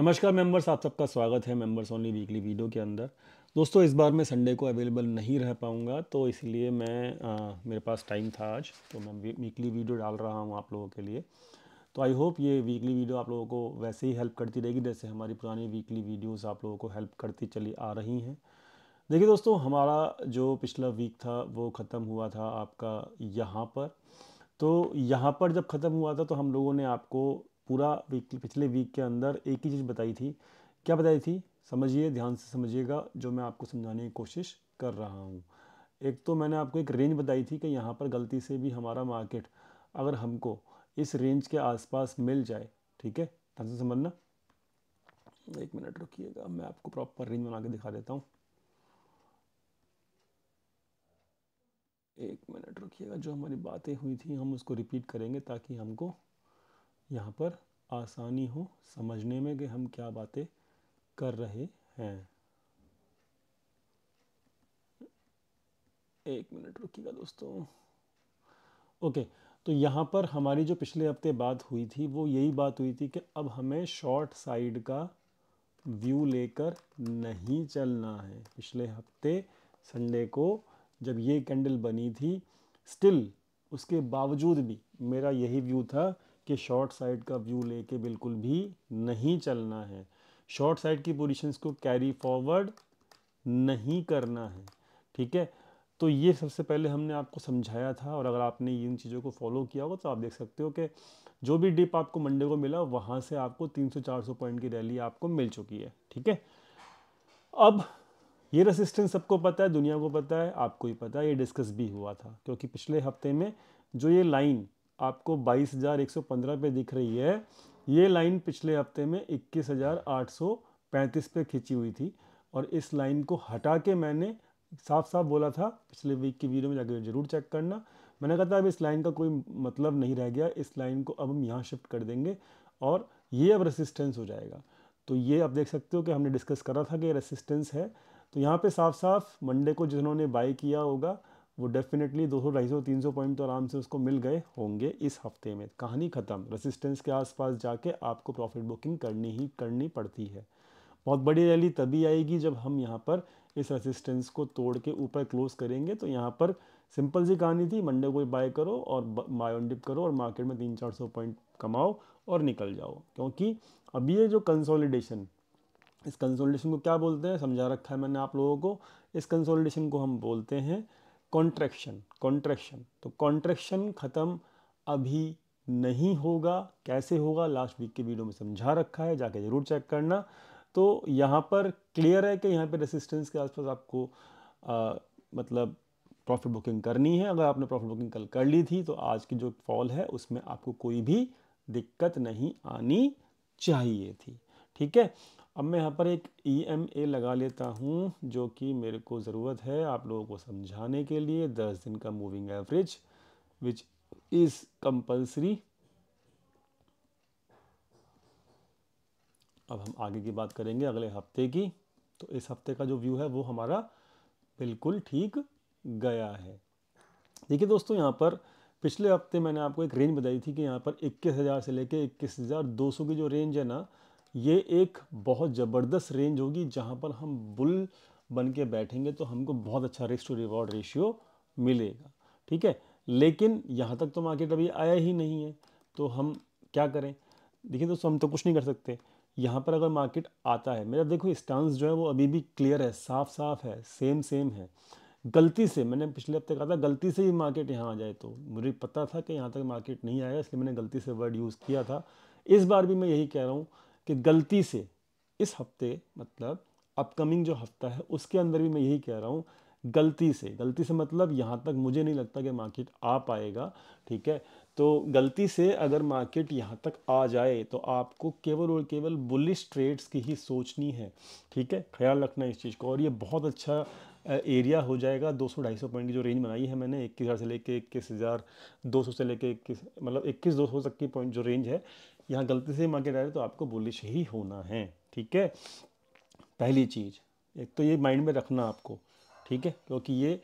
नमस्कार मेंबर्स आप सबका स्वागत है मेंबर्स ओनली वीकली वीडियो के अंदर दोस्तों इस बार मैं संडे को अवेलेबल नहीं रह पाऊँगा तो इसलिए मैं आ, मेरे पास टाइम था आज तो मैं वीकली वीडियो डाल रहा हूँ आप लोगों के लिए तो आई होप ये वीकली वीडियो आप लोगों को वैसे ही हेल्प करती रहेगी जैसे हमारी पुरानी वीकली वीडियोज़ आप लोगों को हेल्प करती चली आ रही हैं देखिए दोस्तों हमारा जो पिछला वीक था वो ख़त्म हुआ था आपका यहाँ पर तो यहाँ पर जब ख़त्म हुआ था तो हम लोगों ने आपको पूरा वीक पिछले वीक के अंदर एक ही चीज़ बताई थी क्या बताई थी समझिए ध्यान से समझिएगा जो मैं आपको समझाने की कोशिश कर रहा हूँ एक तो मैंने आपको एक रेंज बताई थी कि यहाँ पर गलती से भी हमारा मार्केट अगर हमको इस रेंज के आसपास मिल जाए ठीक है ध्यान से समझना एक मिनट रुकिएगा मैं आपको प्रॉपर रेंज बना के दिखा देता हूँ एक मिनट रुकिएगा जो हमारी बातें हुई थी हम उसको रिपीट करेंगे ताकि हमको यहाँ पर आसानी हो समझने में कि हम क्या बातें कर रहे हैं एक मिनट रुकिएगा दोस्तों ओके तो यहाँ पर हमारी जो पिछले हफ्ते बात हुई थी वो यही बात हुई थी कि अब हमें शॉर्ट साइड का व्यू लेकर नहीं चलना है पिछले हफ्ते संडे को जब ये कैंडल बनी थी स्टिल उसके बावजूद भी मेरा यही व्यू था कि शॉर्ट साइड का व्यू लेके बिल्कुल भी नहीं चलना है शॉर्ट साइड की पोजीशंस को कैरी फॉरवर्ड नहीं करना है ठीक है तो ये सबसे पहले हमने आपको समझाया था और अगर आपने इन चीज़ों को फॉलो किया होगा तो आप देख सकते हो कि जो भी डिप आपको मंडे को मिला वहाँ से आपको 300-400 पॉइंट की रैली आपको मिल चुकी है ठीक है अब ये रेसिस्टेंस सबको पता है दुनिया को पता है आपको ही पता है ये डिस्कस भी हुआ था क्योंकि पिछले हफ्ते में जो ये लाइन आपको 22,115 पे दिख रही है ये लाइन पिछले हफ्ते में 21,835 पे खींची हुई थी और इस लाइन को हटा के मैंने साफ साफ बोला था पिछले वीक की वीडियो में जाकर जरूर चेक करना मैंने कहा था अब इस लाइन का कोई मतलब नहीं रह गया इस लाइन को अब हम यहाँ शिफ्ट कर देंगे और ये अब रेसिस्टेंस हो जाएगा तो ये आप देख सकते हो कि हमने डिस्कस करा था कि रेसिस्टेंस है तो यहाँ पे साफ साफ मंडे को जिन्होंने बाई किया होगा वो डेफिनेटली 200 250 सौ पॉइंट तो आराम से उसको मिल गए होंगे इस हफ्ते में कहानी ख़त्म रेसिस्टेंस के आसपास जाके आपको प्रॉफिट बुकिंग करनी ही करनी पड़ती है बहुत बड़ी रैली तभी आएगी जब हम यहाँ पर इस रेसिस्टेंस को तोड़ के ऊपर क्लोज करेंगे तो यहाँ पर सिंपल सी कहानी थी मंडे को बाय करो और बाय ऑन डिप करो और मार्केट में तीन चार सौ पॉइंट कमाओ और निकल जाओ क्योंकि अभी ये जो कंसोलिडेशन इस कंसोलिडेशन को क्या बोलते हैं समझा रखा है मैंने आप लोगों को इस कंसोलिडेशन को हम बोलते हैं कॉन्ट्रैक्शन कॉन्ट्रैक्शन तो कॉन्ट्रैक्शन ख़त्म अभी नहीं होगा कैसे होगा लास्ट वीक के वीडियो में समझा रखा है जाके ज़रूर चेक करना तो यहाँ पर क्लियर है कि यहाँ पे रेसिस्टेंस के आसपास आपको आ, मतलब प्रॉफिट बुकिंग करनी है अगर आपने प्रॉफिट बुकिंग कल कर ली थी तो आज की जो फॉल है उसमें आपको कोई भी दिक्कत नहीं आनी चाहिए थी ठीक है अब मैं यहाँ पर एक ई एम ए लगा लेता हूँ जो कि मेरे को ज़रूरत है आप लोगों को समझाने के लिए दस दिन का moving average which is compulsory अब हम आगे की बात करेंगे अगले हफ्ते की तो इस हफ्ते का जो व्यू है वो हमारा बिल्कुल ठीक गया है देखिए दोस्तों यहाँ पर पिछले हफ्ते मैंने आपको एक रेंज बताई थी कि यहाँ पर इक्कीस हज़ार से लेके इक्कीस हज़ार दो सौ की जो रेंज है ना ये एक बहुत ज़बरदस्त रेंज होगी जहाँ पर हम बुल बन के बैठेंगे तो हमको बहुत अच्छा रिस्क टू रिवॉर्ड रेशियो मिलेगा ठीक है लेकिन यहाँ तक तो मार्केट अभी आया ही नहीं है तो हम क्या करें देखिए दोस्तों हम तो कुछ नहीं कर सकते यहाँ पर अगर मार्केट आता है मेरा देखो स्टांस जो है वो अभी भी क्लियर है साफ साफ है सेम सेम है गलती से मैंने पिछले हफ्ते कहा था गलती से ही मार्केट यहाँ आ जाए तो मुझे पता था कि यहाँ तक मार्केट नहीं आएगा इसलिए मैंने गलती से वर्ड यूज़ किया था इस बार भी मैं यही कह रहा हूँ कि गलती से इस हफ्ते मतलब अपकमिंग जो हफ्ता है उसके अंदर भी मैं यही कह रहा हूँ गलती से गलती से मतलब यहाँ तक मुझे नहीं लगता कि मार्केट आ पाएगा ठीक है तो गलती से अगर मार्केट यहाँ तक आ जाए तो आपको केवल और केवल बुलिश ट्रेड्स की ही सोचनी है ठीक है ख्याल रखना इस चीज़ को और ये बहुत अच्छा एरिया हो जाएगा 200 250 पॉइंट की जो रेंज बनाई है मैंने इक्कीस हज़ार से लेके इक्कीस हज़ार दो सौ से लेके इक्कीस मतलब इक्कीस दो सौ तक की पॉइंट जो रेंज है यहाँ गलती से मार्केट आ रही तो आपको बुलिश ही होना है ठीक है पहली चीज़ एक तो ये माइंड में रखना आपको ठीक है क्योंकि ये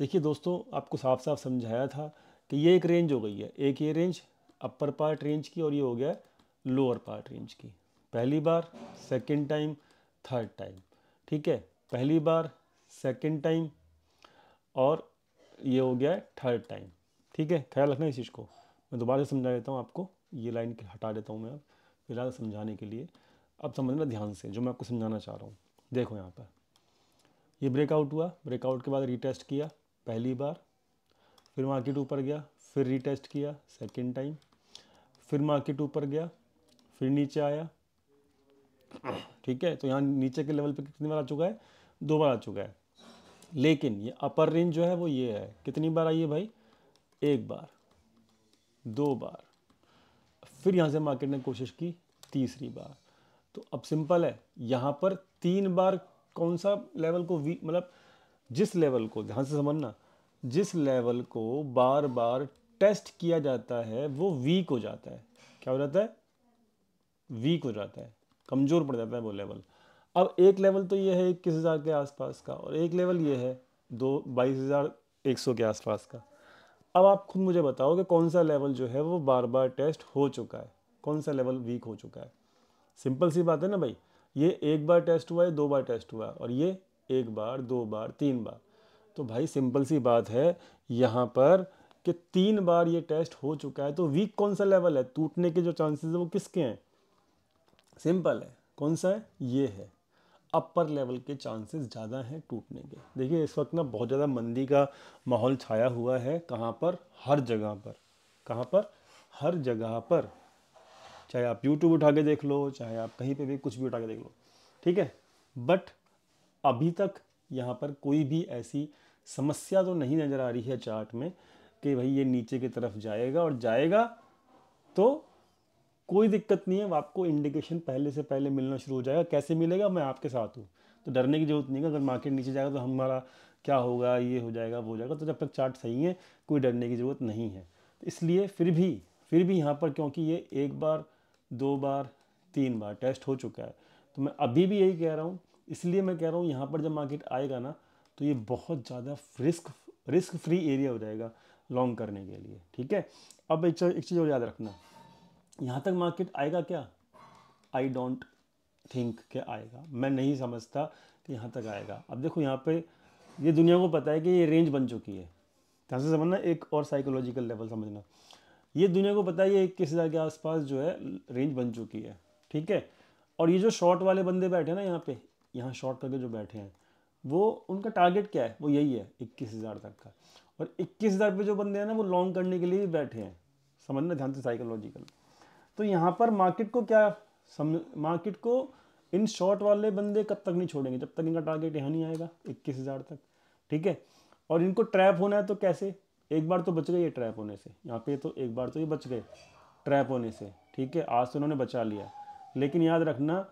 देखिए दोस्तों आपको साफ साफ समझाया था कि ये एक रेंज हो गई है एक ये रेंज अपर पार्ट रेंज की और ये हो गया लोअर पार्ट रेंज की पहली बार सेकेंड टाइम थर्ड टाइम ठीक है पहली बार सेकेंड टाइम और ये हो गया थर्ड टाइम ठीक है ख्याल रखना इस चीज़ को मैं दोबारा समझा देता हूँ आपको ये लाइन हटा देता हूँ मैं अब फिलहाल समझाने के लिए अब समझना ध्यान से जो मैं आपको समझाना चाह रहा हूँ देखो यहाँ पर ये ब्रेकआउट हुआ ब्रेकआउट के बाद रीटेस्ट किया पहली बार फिर मार्केट ऊपर गया फिर रीटेस्ट किया सेकेंड टाइम फिर मार्केट ऊपर गया फिर नीचे आया ठीक है तो यहाँ नीचे के लेवल पे कितनी बार आ चुका है दो बार आ चुका है लेकिन ये अपर रेंज जो है वो ये है कितनी बार आई है भाई एक बार दो बार फिर यहाँ से मार्केट ने कोशिश की तीसरी बार तो अब सिंपल है यहाँ पर तीन बार कौन सा लेवल को वी मतलब जिस लेवल को ध्यान से समझना जिस लेवल को बार बार टेस्ट किया जाता है वो वीक हो जाता है क्या हो जाता है वीक हो जाता है कमज़ोर पड़ जाता है वो लेवल अब एक लेवल तो ये है इक्कीस हज़ार के आसपास का और एक लेवल ये है दो बाईस हज़ार एक सौ के आसपास का अब आप खुद मुझे बताओ कि कौन सा लेवल जो है वो बार बार टेस्ट हो चुका है कौन सा लेवल वीक हो चुका है सिंपल सी बात है ना भाई ये एक बार टेस्ट हुआ है दो बार टेस्ट हुआ है और ये एक बार दो बार तीन बार तो भाई सिंपल सी बात है यहाँ पर कि तीन बार ये टेस्ट हो चुका है तो वीक कौन सा लेवल है टूटने के जो चांसेस है वो किसके हैं सिंपल है कौन सा है ये है अपर लेवल के चांसेस ज़्यादा हैं टूटने के देखिए इस वक्त ना बहुत ज़्यादा मंदी का माहौल छाया हुआ है कहाँ पर हर जगह पर कहाँ पर हर जगह पर चाहे आप यूट्यूब उठा के देख लो चाहे आप कहीं पे भी कुछ भी उठा के देख लो ठीक है बट अभी तक यहाँ पर कोई भी ऐसी समस्या तो नहीं नज़र आ रही है चार्ट में कि भाई ये नीचे की तरफ जाएगा और जाएगा तो कोई दिक्कत नहीं है आपको इंडिकेशन पहले से पहले मिलना शुरू हो जाएगा कैसे मिलेगा मैं आपके साथ हूँ तो डरने की जरूरत नहीं है अगर मार्केट नीचे जाएगा तो हमारा क्या होगा ये हो जाएगा वो हो जाएगा तो जब तक चार्ट सही है कोई डरने की ज़रूरत नहीं है तो इसलिए फिर भी फिर भी यहाँ पर क्योंकि ये एक बार दो बार तीन बार टेस्ट हो चुका है तो मैं अभी भी यही कह रहा हूँ इसलिए मैं कह रहा हूँ यहाँ पर जब मार्केट आएगा ना तो ये बहुत ज़्यादा रिस्क रिस्क फ्री एरिया हो जाएगा लॉन्ग करने के लिए ठीक है अब एक चीज़ और याद रखना यहाँ तक मार्केट आएगा क्या आई डोंट थिंक के आएगा मैं नहीं समझता कि यहाँ तक आएगा अब देखो यहाँ पे ये दुनिया को पता है कि ये रेंज बन चुकी है ध्यान से समझना एक और साइकोलॉजिकल लेवल समझना ये दुनिया को पता है ये इक्कीस हज़ार के आसपास जो है रेंज बन चुकी है ठीक है और ये जो शॉर्ट वाले बंदे बैठे हैं ना यहाँ पे यहाँ शॉर्ट करके जो बैठे हैं वो उनका टारगेट क्या है वो यही है इक्कीस हज़ार तक का और इक्कीस हज़ार पे जो बंदे हैं ना वो लॉन्ग करने के लिए भी बैठे हैं समझना ध्यान से साइकोलॉजिकल तो यहाँ पर मार्केट को क्या समझ मार्केट को इन शॉर्ट वाले बंदे कब तक नहीं छोड़ेंगे जब तक इनका टारगेट यहाँ नहीं आएगा इक्कीस हज़ार तक ठीक है और इनको ट्रैप होना है तो कैसे एक बार तो बच गए ये ट्रैप होने से यहाँ पे तो एक बार तो ये बच गए ट्रैप होने से ठीक है आज तो उन्होंने बचा लिया लेकिन याद रखना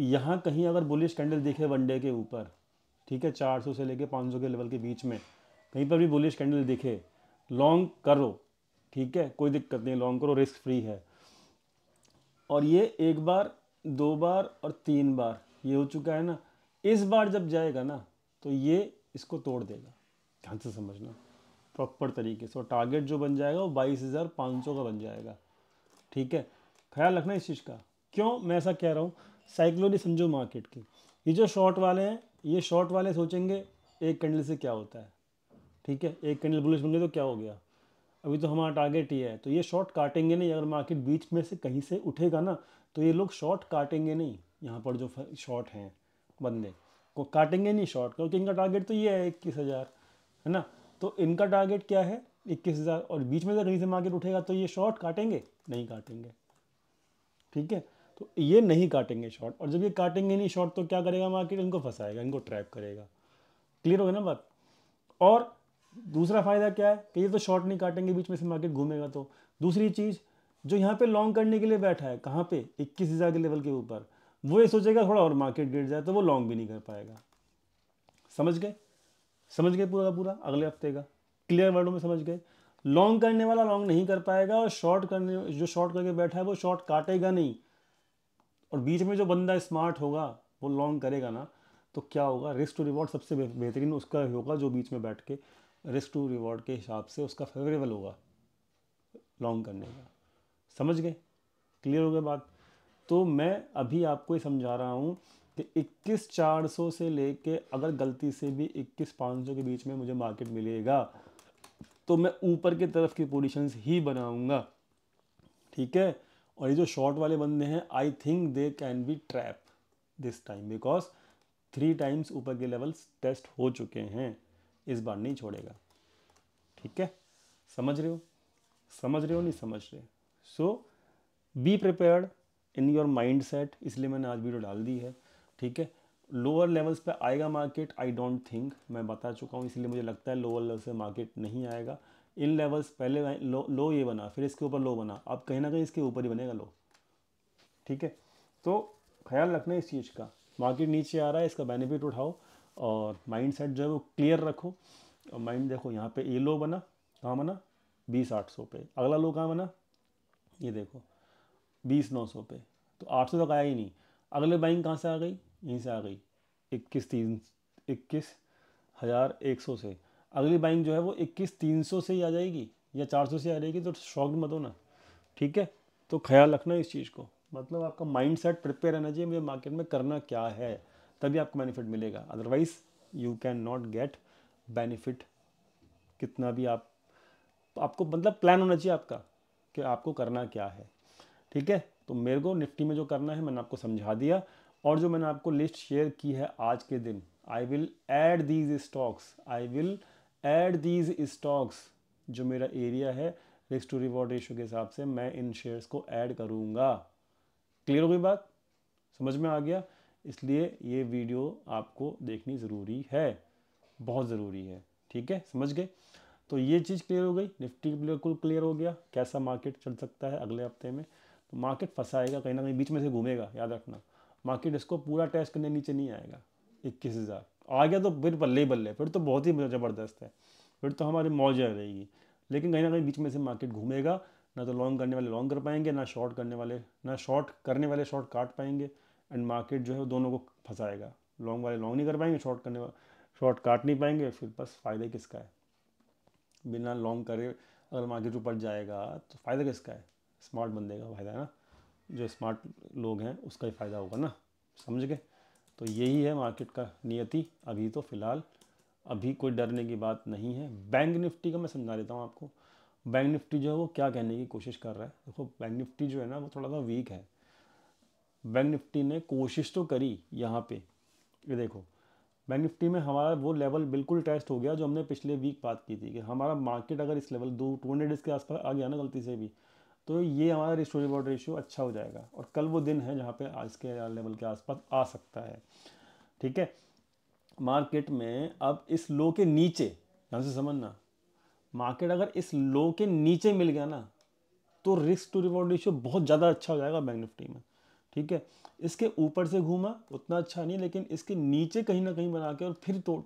यहाँ कहीं अगर बुलिश कैंडल दिखे वनडे के ऊपर ठीक है 400 से लेके 500 के लेवल के बीच में कहीं पर भी बुलिश कैंडल दिखे लॉन्ग करो ठीक है कोई दिक्कत नहीं लॉन्ग करो रिस्क फ्री है और ये एक बार दो बार और तीन बार ये हो चुका है ना इस बार जब जाएगा ना तो ये इसको तोड़ देगा ध्यान से समझना प्रॉपर तरीके से और टारगेट जो बन जाएगा वो बाईस हज़ार पाँच सौ का बन जाएगा ठीक है ख्याल रखना इस चीज़ का क्यों मैं ऐसा कह रहा हूँ साइक्लोनी समझो मार्केट की ये जो शॉर्ट वाले हैं ये शॉर्ट वाले सोचेंगे एक कैंडल से क्या होता है ठीक है एक कैंडल बुलिश बन गए तो क्या हो गया अभी तो हमारा टारगेट ये है तो ये शॉर्ट काटेंगे नहीं अगर मार्केट बीच में से कहीं से उठेगा ना तो ये लोग शॉर्ट काटेंगे नहीं यहाँ पर जो शॉर्ट हैं बंदे को काटेंगे नहीं शॉर्ट क्योंकि इनका टारगेट तो ये है इक्कीस हज़ार है ना तो इनका टारगेट क्या है इक्कीस हज़ार और बीच में से कहीं से मार्केट उठेगा तो ये शॉर्ट काटेंगे नहीं काटेंगे ठीक है तो ये नहीं काटेंगे शॉर्ट और जब ये काटेंगे नहीं शॉर्ट तो क्या करेगा मार्केट इनको फंसाएगा इनको ट्रैप करेगा क्लियर हो गया ना बात और दूसरा फ़ायदा क्या है कि ये तो शॉर्ट नहीं काटेंगे बीच में से मार्केट घूमेगा तो दूसरी चीज़ जो यहाँ पे लॉन्ग करने के लिए बैठा है कहाँ पे इक्कीस हज़ार के लेवल के ऊपर वो ये सोचेगा थोड़ा और मार्केट गिर जाए तो वो लॉन्ग भी नहीं कर पाएगा समझ गए समझ गए पूरा पूरा अगले हफ्ते का क्लियर वर्डों में समझ गए लॉन्ग करने वाला लॉन्ग नहीं कर पाएगा और शॉर्ट करने जो शॉर्ट करके बैठा है वो शॉर्ट काटेगा नहीं और बीच में जो बंदा स्मार्ट होगा वो लॉन्ग करेगा ना तो क्या होगा रिस्क टू रिवॉर्ड सबसे बेहतरीन उसका होगा जो बीच में बैठ के रिस्क टू रिवॉर्ड के हिसाब से उसका फेवरेबल होगा लॉन्ग करने का समझ गए क्लियर हो गया बात तो मैं अभी आपको ये समझा रहा हूँ कि इक्कीस चार सौ से लेके अगर गलती से भी इक्कीस पाँच सौ के बीच में मुझे मार्केट मिलेगा तो मैं ऊपर की तरफ की पोजीशंस ही बनाऊँगा ठीक है और ये जो शॉर्ट वाले बंदे हैं I think they can be trap this time because three times ऊपर के लेवल्स टेस्ट हो चुके हैं इस बार नहीं छोड़ेगा ठीक है समझ रहे हो समझ रहे हो नहीं समझ रहे so be prepared in your mindset इसलिए मैंने आज वीडियो डाल दी है ठीक है लोअर लेवल्स पे आएगा मार्केट आई डोंट थिंक मैं बता चुका हूँ इसलिए मुझे लगता है लोअर लेवल से मार्केट नहीं आएगा इन लेवल्स पहले लो, लो ये बना फिर इसके ऊपर लो बना अब कहीं ना कहीं इसके ऊपर ही बनेगा लो ठीक है तो ख्याल रखना इस चीज़ का मार्केट नीचे आ रहा है इसका बेनिफिट उठाओ और माइंड सेट जो है वो क्लियर रखो और माइंड देखो यहाँ पे ए लो बना कहाँ बना बीस आठ सौ पे अगला लो कहाँ बना ये देखो बीस नौ सौ पे तो आठ सौ तक आया ही नहीं अगले बाइंग कहाँ से आ गई यहीं से आ गई इक्कीस तीन इक्कीस हज़ार एक सौ से अगली बाइंग जो है वो इक्कीस तीन सौ से ही आ जाएगी या चार सौ से आ जाएगी तो शौक मत हो ना ठीक है तो ख्याल रखना इस चीज़ को मतलब आपका माइंड सेट प्रिपेयर रहना चाहिए मुझे मार्केट में करना क्या है तभी आपको बेनिफिट मिलेगा otherwise you can not get benefit कितना भी आप आपको मतलब प्लान होना चाहिए आपका कि आपको करना क्या है ठीक है तो मेरे को निफ्टी में जो करना है मैंने आपको समझा दिया और जो मैंने आपको लिस्ट शेयर की है आज के दिन I will add these stocks I will add these stocks जो मेरा एरिया है रिस्क टू रिवॉर्ड रेशो के हिसाब से मैं इन शेयर्स को ऐड करूंगा क्लियर हो गई बात समझ में आ गया इसलिए ये वीडियो आपको देखनी ज़रूरी है बहुत ज़रूरी है ठीक है समझ गए तो ये चीज़ क्लियर हो गई निफ्टी बिल्कुल क्लियर हो गया कैसा मार्केट चल सकता है अगले हफ्ते में तो मार्केट फंसाएगा कहीं ना कहीं बीच में से घूमेगा याद रखना मार्केट इसको पूरा टेस्ट करने नीचे नहीं आएगा इक्कीस हज़ार आ गया तो फिर बल्ले बल्ले फिर तो बहुत ही ज़बरदस्त है फिर तो हमारी मौज आ रहेगी लेकिन कहीं ना कहीं बीच में से मार्केट घूमेगा ना तो लॉन्ग करने वाले लॉन्ग कर पाएंगे ना शॉर्ट करने वाले ना शॉर्ट करने वाले शॉर्ट काट पाएंगे एंड मार्केट जो है दोनों को फंसाएगा लॉन्ग वाले लॉन्ग नहीं कर पाएंगे शॉर्ट करने शॉर्ट काट नहीं पाएंगे फिर बस फ़ायदा किसका है बिना लॉन्ग करे अगर मार्केट ऊपर जाएगा तो फ़ायदा किसका है स्मार्ट बंदे का फ़ायदा है ना जो स्मार्ट लोग हैं उसका ही फ़ायदा होगा ना समझ गए तो यही है मार्केट का नियति अभी तो फ़िलहाल अभी कोई डरने की बात नहीं है बैंक निफ्टी का मैं समझा देता हूँ आपको बैंक निफ्टी जो है वो क्या कहने की कोशिश कर रहा है देखो बैंक निफ्टी जो है ना वो थोड़ा सा वीक है बैंक निफ्टी ने कोशिश तो करी यहाँ पे ये देखो बैंक निफ्टी में हमारा वो लेवल बिल्कुल टेस्ट हो गया जो हमने पिछले वीक बात की थी कि हमारा मार्केट अगर इस लेवल दो टू हंड्रेड इसके आसपास आ गया ना गलती से भी तो ये हमारा रिस्टोरी रिवॉर्ड रेशियो अच्छा हो जाएगा और कल वो दिन है जहाँ पे आज के लेवल के आसपास आ सकता है ठीक है मार्केट में अब इस लो के नीचे ध्यान से समझना मार्केट अगर इस लो के नीचे मिल गया ना तो रिस्क टू रिवॉर्ड रेशियो बहुत ज़्यादा अच्छा हो जाएगा बैंक निफ्टी में ठीक है इसके ऊपर से घूमा उतना अच्छा नहीं लेकिन इसके नीचे कहीं ना कहीं बना के और फिर तोड़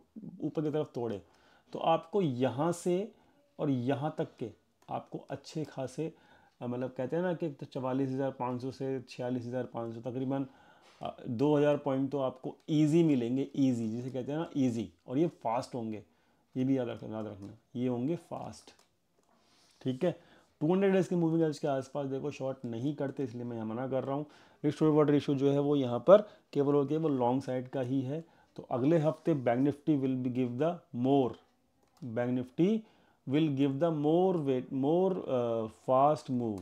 ऊपर की तरफ तोड़े तो आपको यहाँ से और यहाँ तक के आपको अच्छे खासे मतलब कहते हैं ना कि तो चवालीस हज़ार पाँच सौ से छियालीस हज़ार पाँच सौ तकरीबन दो हज़ार पॉइंट तो आपको ईजी मिलेंगे ईजी जिसे कहते हैं ना ईजी और ये फास्ट होंगे ये भी याद रखना याद रखना ये होंगे फास्ट ठीक है टू हंड्रेड डेज की मूविंग एवरेज के आसपास देखो शॉर्ट नहीं करते इसलिए मैं यहाँ मना कर रहा हूँ रिक्स टू रिवॉर्ड रेशियो जो है वो यहाँ पर केवल और केवल लॉन्ग साइड का ही है तो अगले हफ्ते bank Nifty will be give the more bank Nifty will give the more weight more fast move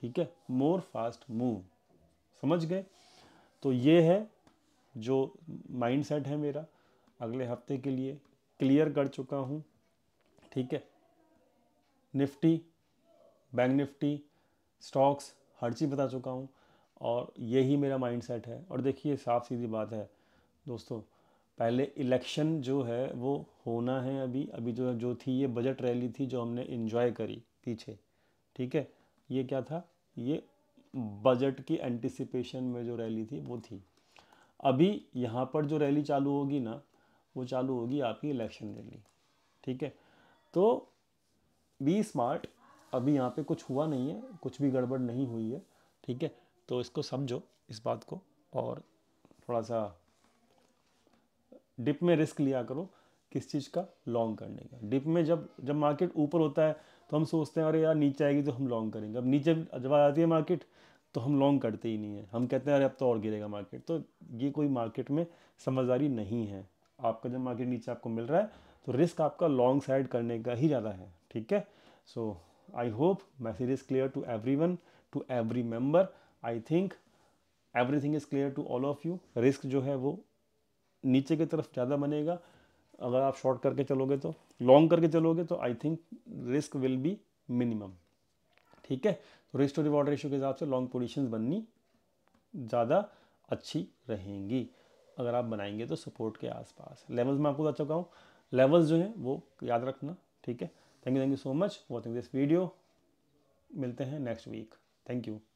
ठीक है मोर फास्ट मूव समझ गए तो ये है जो माइंड सेट है मेरा अगले हफ्ते के लिए क्लियर कर चुका हूँ ठीक है निफ्टी बैंक निफ्टी स्टॉक्स हर चीज़ बता चुका हूँ और यही मेरा माइंडसेट है और देखिए साफ सीधी बात है दोस्तों पहले इलेक्शन जो है वो होना है अभी अभी जो जो थी ये बजट रैली थी जो हमने इन्जॉय करी पीछे ठीक है ये क्या था ये बजट की एंटिसिपेशन में जो रैली थी वो थी अभी यहाँ पर जो रैली चालू होगी ना वो चालू होगी आपकी इलेक्शन रैली ठीक है तो बी स्मार्ट अभी यहाँ पे कुछ हुआ नहीं है कुछ भी गड़बड़ नहीं हुई है ठीक है तो इसको समझो इस बात को और थोड़ा सा डिप में रिस्क लिया करो किस चीज़ का लॉन्ग करने का डिप में जब जब मार्केट ऊपर होता है तो हम सोचते हैं अरे यार नीचे आएगी तो हम लॉन्ग करेंगे अब नीचे जब आ जाती है मार्केट तो हम लॉन्ग करते ही नहीं है हम कहते हैं अरे अब तो और गिरेगा मार्केट तो ये कोई मार्केट में समझदारी नहीं है आपका जब मार्केट नीचे आपको मिल रहा है तो रिस्क आपका लॉन्ग साइड करने का ही ज़्यादा है ठीक है so so, I hope message is clear to everyone to every member I think everything is clear to all of you risk जो है वो नीचे की तरफ ज़्यादा बनेगा अगर आप शॉर्ट करके चलोगे तो लॉन्ग करके चलोगे तो I think risk will be minimum ठीक है तो रिस्क टू रिवॉर्ड रेशियो के हिसाब से लॉन्ग पोजिशन बननी ज़्यादा अच्छी रहेंगी अगर आप बनाएंगे तो सपोर्ट के आसपास लेवल्स मैं आपको बता चुका हूँ लेवल्स जो हैं वो याद रखना ठीक है thank you thank you so much watching this video मिलते हैं नेक्स्ट वीक थैंक यू